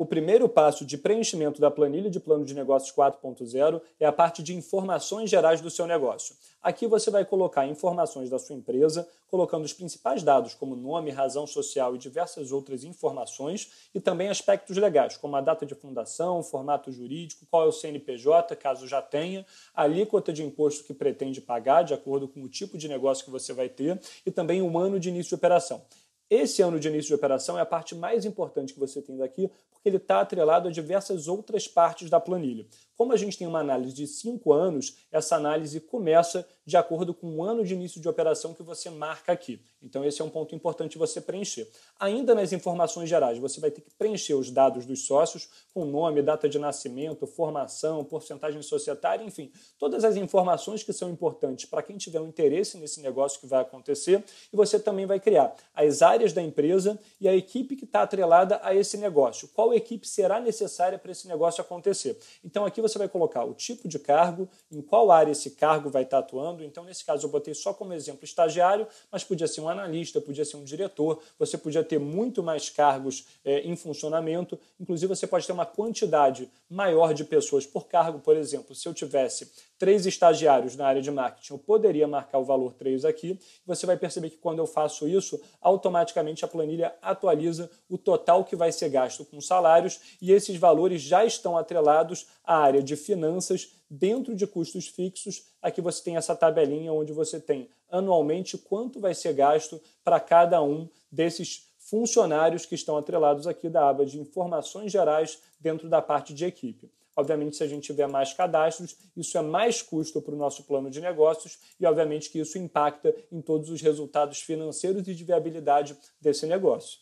O primeiro passo de preenchimento da planilha de plano de negócios 4.0 é a parte de informações gerais do seu negócio. Aqui você vai colocar informações da sua empresa, colocando os principais dados como nome, razão social e diversas outras informações, e também aspectos legais, como a data de fundação, formato jurídico, qual é o CNPJ, caso já tenha, a alíquota de imposto que pretende pagar, de acordo com o tipo de negócio que você vai ter, e também o ano de início de operação. Esse ano de início de operação é a parte mais importante que você tem daqui, porque ele está atrelado a diversas outras partes da planilha. Como a gente tem uma análise de cinco anos, essa análise começa de acordo com o ano de início de operação que você marca aqui. Então, esse é um ponto importante você preencher. Ainda nas informações gerais, você vai ter que preencher os dados dos sócios, com nome, data de nascimento, formação, porcentagem societária, enfim, todas as informações que são importantes para quem tiver um interesse nesse negócio que vai acontecer. E você também vai criar as áreas áreas da empresa e a equipe que está atrelada a esse negócio. Qual equipe será necessária para esse negócio acontecer? Então, aqui você vai colocar o tipo de cargo, em qual área esse cargo vai estar tá atuando. Então, nesse caso, eu botei só como exemplo estagiário, mas podia ser um analista, podia ser um diretor, você podia ter muito mais cargos é, em funcionamento. Inclusive, você pode ter uma quantidade maior de pessoas por cargo. Por exemplo, se eu tivesse três estagiários na área de marketing, eu poderia marcar o valor 3 aqui. Você vai perceber que quando eu faço isso, automaticamente automaticamente a planilha atualiza o total que vai ser gasto com salários e esses valores já estão atrelados à área de finanças dentro de custos fixos. Aqui você tem essa tabelinha onde você tem anualmente quanto vai ser gasto para cada um desses funcionários que estão atrelados aqui da aba de informações gerais dentro da parte de equipe. Obviamente, se a gente tiver mais cadastros, isso é mais custo para o nosso plano de negócios e, obviamente, que isso impacta em todos os resultados financeiros e de viabilidade desse negócio.